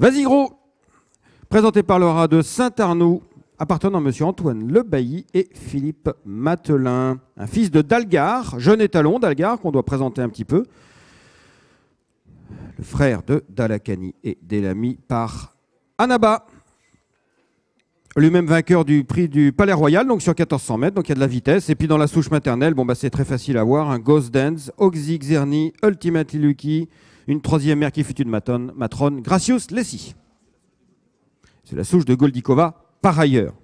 Vas-y gros Présenté par Laura de saint arnaud appartenant à M. Antoine Lebailly et Philippe Matelin. Un fils de Dalgar, jeune étalon Dalgar, qu'on doit présenter un petit peu. Le frère de Dalakani et d'Elami par Anaba. Lui-même vainqueur du prix du Palais Royal, donc sur 1400 mètres, donc il y a de la vitesse. Et puis dans la souche maternelle, bon bah, c'est très facile à voir, un Ghost Dance, Oxy Xerni, Ultimate Lucky, une troisième mère qui fut une matrone, Gracius Lessi. C'est la souche de Goldikova par ailleurs.